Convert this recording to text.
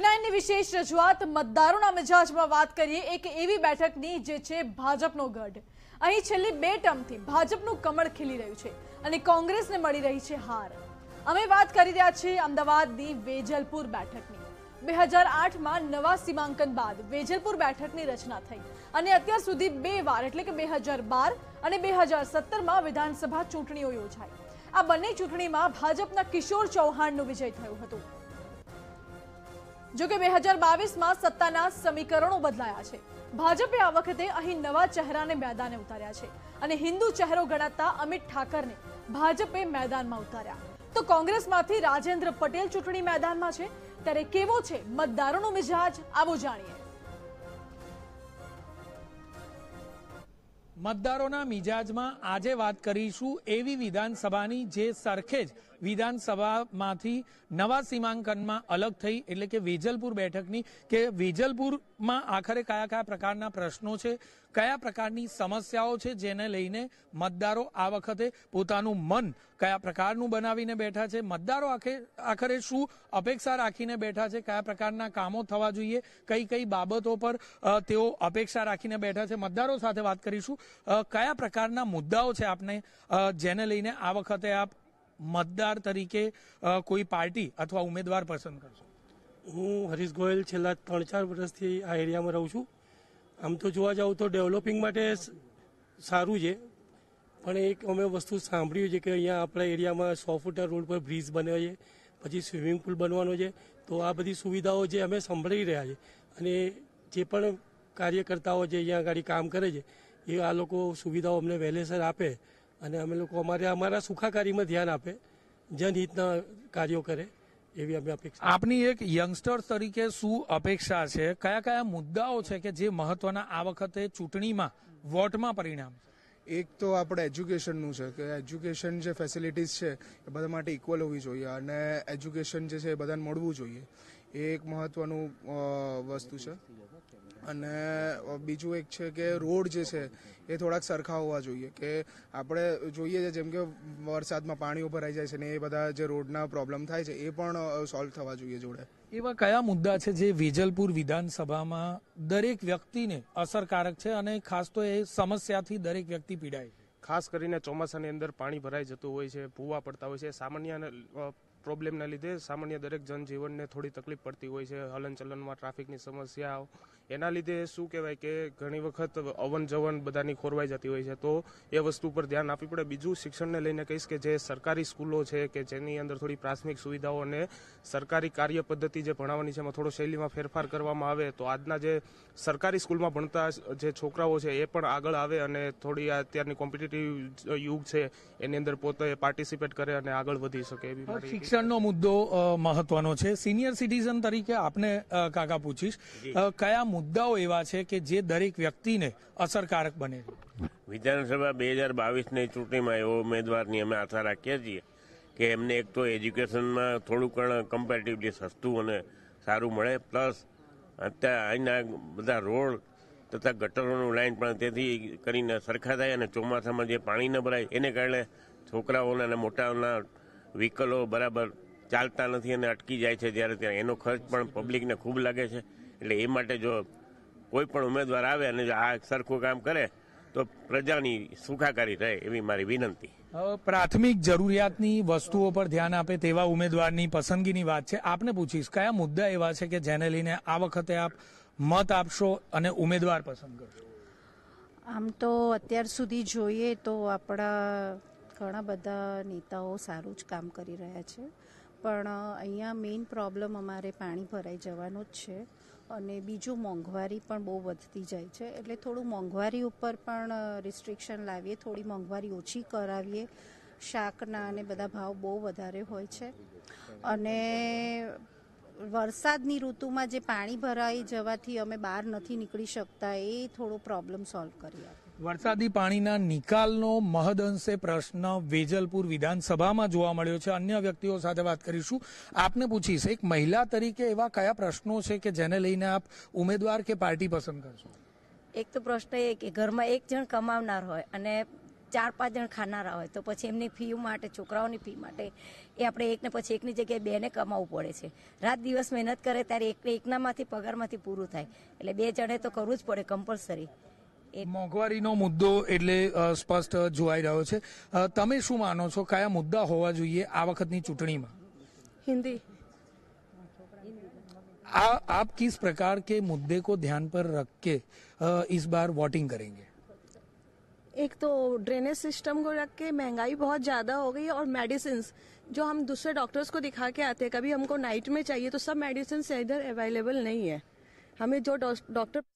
TV વિશેષ રજૂઆત મતદારોના મિજાજમાં વાત કરીએ એક એવી બેઠકની જે છે ભાજપનો ગઢ અહીં છેલ્લી બે ટર્મથી ભાજપનું કમળ ખીલી રહ્યું છે અને કોંગ્રેસને મળી રહી છે હાર અમે વાત કરી રહ્યા છીએ અમદાવાદની વેજલપુર બેઠકની બે હજાર આઠમાં નવા સીમાંકન બાદ વેજલપુર બેઠકની રચના થઈ અને અત્યાર સુધી બે વાર એટલે કે બે હજાર બાર અને બે હજાર સત્તરમાં વિધાનસભા ચૂંટણીઓ યોજાઈ આ બંને ચૂંટણીમાં ભાજપના કિશોર ચૌહાણનો વિજય થયો હતો જોકે બે હજાર બાવીસમાં સત્તાના સમીકરણો બદલાયા છે ભાજપે આ વખતે અહીં નવા ચહેરાને મેદાને ઉતાર્યા છે અને હિન્દુ ચહેરો ગણાતા અમિત ઠાકરને ભાજપે મેદાનમાં ઉતાર્યા તો કોંગ્રેસમાંથી રાજેન્દ્ર પટેલ ચૂંટણી મેદાનમાં છે ત્યારે કેવો છે મતદારોનો મિજાજ આવો જાણીએ મતદારોના મિજાજમાં આજે વાત કરીશું એવી વિધાનસભાની જે સરખેજ વિધાનસભામાંથી નવા સીમાંકનમાં અલગ થઈ એટલે કે વેજલપુર બેઠકની કે વેજલપુરમાં આખરે કયા કયા પ્રકારના પ્રશ્નો છે કયા પ્રકારની સમસ્યાઓ છે જેને લઈને મતદારો આ વખતે પોતાનું મન કયા પ્રકારનું બનાવીને બેઠા છે મતદારો આખરે શું અપેક્ષા રાખીને બેઠા છે કયા પ્રકારના કામો થવા જોઈએ કઈ કઈ બાબતો પર તેઓ અપેક્ષા રાખીને બેઠા છે મતદારો સાથે વાત કરીશું કયા પ્રકારના મુદ્દાઓ છે આપને જેને લઈને આ વખતે આપ મતદાર તરીકે કોઈ પાર્ટી અથવા ઉમેદવાર પસંદ કરશો હું હરીશ ગોયલ છેલ્લા ત્રણ ચાર વર્ષથી આ એરિયામાં રહું છું આમ તો જોવા જાઉં તો ડેવલપિંગ માટે સારું છે પણ એક અમે વસ્તુ સાંભળ્યું છે કે અહીંયા આપણા એરિયામાં સો ફૂટર રોડ પર બ્રિજ બન્યો છે પછી સ્વિમિંગ પુલ બનવાનો છે તો આ બધી સુવિધાઓ જે અમે સંભળાઈ રહ્યા છીએ અને જે પણ કાર્યકર્તાઓ જે અહીંયા આગળ કામ કરે છે એ આ લોકો સુવિધાઓ અમને વહેલેસર આપે અને અમે લોકો અમારે અમારા સુખાકારીમાં ધ્યાન આપે જનહિતના કાર્યો કરે એવી અમે અપેક્ષા આપની એક યંગસ્ટર તરીકે શું અપેક્ષા છે કયા કયા મુદ્દાઓ છે કે જે મહત્વના આ વખતે ચૂંટણીમાં વોટમાં પરિણામ એક તો આપણે એજ્યુકેશનનું છે કે એજ્યુકેશન જે ફેસિલિટીઝ છે એ બધા માટે ઇક્વલ હોવી જોઈએ અને એજ્યુકેશન જે છે એ બધાને મળવું જોઈએ એ એક મહત્વનું વસ્તુ છે અને બીજું એક છે કે રોડ જે છે એ થોડાક સરખા હોવા જોઈએ કે આપણે જોઈએ છે જેમ કે વરસાદમાં પાણી ઉભરાઈ જાય છે ને એ બધા જે રોડના પ્રોબ્લેમ થાય છે એ પણ સોલ્વ થવા જોઈએ જોડે એવા કયા મુદ્દા છે જે વેજલપુર વિધાનસભામાં દરેક વ્યક્તિને અસરકારક છે અને ખાસ તો એ સમસ્યાથી દરેક વ્યક્તિ પીડાય ખાસ કરીને ચોમાસાની અંદર પાણી ભરાઈ જતું હોય છે ભૂવા પડતા હોય છે સામાન્ય પ્રોબ્લેમના લીધે સામાન્ય દરેક જનજીવનને થોડી તકલીફ પડતી હોય છે હલનચલનમાં ટ્રાફિકની સમસ્યાઓ એના લીધે શું કહેવાય કે ઘણી વખત અવન જવન બધાની ખોરવાઈ જતી હોય છે તો એ વસ્તુ પર ધ્યાન આપવી પડે બીજું શિક્ષણને લઈને કહીશ કે જે સરકારી સ્કૂલો છે કે જેની અંદર થોડી પ્રાથમિક સુવિધાઓ અને સરકારી કાર્ય પદ્ધતિ જે ભણાવવાની છે એમાં થોડો શૈલીમાં ફેરફાર કરવામાં આવે તો આજના જે સરકારી સ્કૂલમાં ભણતા જે છોકરાઓ છે એ પણ આગળ આવે અને થોડી અત્યારની કોમ્પિટિટિવ યુગ છે એની અંદર પોતે પાર્ટિસિપેટ કરે અને આગળ વધી શકે એવી શિક્ષણનો મુદ્દો મહત્વનો છે સિનિયર સિટીઝન તરીકે આપને કાકા પૂછીશ કયા મુદ્દાઓ એવા છે કે જે દરેક વ્યક્તિને અસરકારક બને વિધાનસભા બે હજાર બાવીસની ચૂંટણીમાં એવો ઉમેદવારની અમે આશા રાખીએ છીએ કે એમને એક તો એજ્યુકેશનમાં થોડુંક કમ્પેરેટિવલી સસ્તું અને સારું મળે પ્લસ અત્યારે અહીંના બધા રોડ તથા ગટરોનું લાઈન પણ તેથી કરીને સરખા થાય અને ચોમાસામાં જે પાણી ન ભરાય એને કારણે છોકરાઓના અને મોટાઓના વ્હીકલો બરાબર ચાલતા નથી અને અટકી જાય છે જ્યારે ત્યાં એનો ખર્ચ પણ પબ્લિકને ખૂબ લાગે છે એટલે એ માટે જો કોઈ પણ ઉમેદવાર આવે અને જો આ સરખું કામ કરે તો પ્રજાની સુખાકારી રહે એવી મારી વિનંતી પ્રાથમિક જરૂરિયાતની વસ્તુઓ પર ધ્યાન આપે તેવા ઉમેદવારની પસંદગીની વાત છે આપને પૂછીશ કયા મુદ્દા એવા છે કે જેને લઈને આ વખતે આપ મત આપશો અને ઉમેદવાર પસંદ કરશો આમ તો અત્યાર સુધી જોઈએ તો આપણા ઘણા બધા નેતાઓ સારું જ કામ કરી રહ્યા છે પણ અહીંયા મેઇન પ્રોબ્લેમ અમારે પાણી ભરાઈ જવાનો જ છે અને બીજું મોંઘવારી પણ બહુ વધતી જાય છે એટલે થોડું મોંઘવારી ઉપર પણ રિસ્ટ્રિક્શન લાવીએ થોડી મોંઘવારી ઓછી કરાવીએ શાકના અને બધા ભાવ બહુ વધારે હોય છે અને વરસાદની ઋતુમાં જે પાણી ભરાઈ જવાથી અમે બહાર નથી નીકળી શકતા એ થોડો પ્રોબ્લેમ સોલ્વ કરી વરસાદી પાણીના નિકાલનો મહદઅંશે પ્રશ્ન વેજલપુર વિધાનસભામાં જોવા મળ્યો છે અન્ય વ્યક્તિઓ સાથે વાત કરીશું આપને પૂછીશ એક મહિલા તરીકે એવા કયા પ્રશ્નો છે કે જેને લઈને આપ ઉમેદવાર કે પાર્ટી પસંદ કરશો એક તો પ્રશ્ન એ કે ઘરમાં એક જણ કમાવનાર હોય અને ચાર પાંચ જણ ખાનારા હોય તો પછી એમની ફી માટે છોકરાઓની ફી માટે એ આપણે એકને પછી એકની જગ્યાએ બેને કમાવવું પડે છે રાત દિવસ મહેનત કરે ત્યારે એકને એકનામાંથી પગારમાંથી પૂરું થાય એટલે બે જણે તો કરવું જ પડે કમ્પલસરી મોંઘવારીનો મુદ્દો એટલે સ્પષ્ટ જોવાઈ રહ્યો છે તમે શું માનો છો કયા મુદ્દા હોવા જોઈએ આ વખતની ચૂંટણીમાં હિન્દી आप किस प्रकार के मुद्दे को ध्यान पर रख के इस બાર વોટિંગ करेंगे एक तो ड्रेनेज सिस्टम को रख के महंगाई बहुत ज़्यादा हो गई और मेडिसिन जो हम दूसरे डॉक्टर्स को दिखा के आते हैं कभी हमको नाइट में चाहिए तो सब मेडिसिन इधर अवेलेबल नहीं है हमें जो डॉक्टर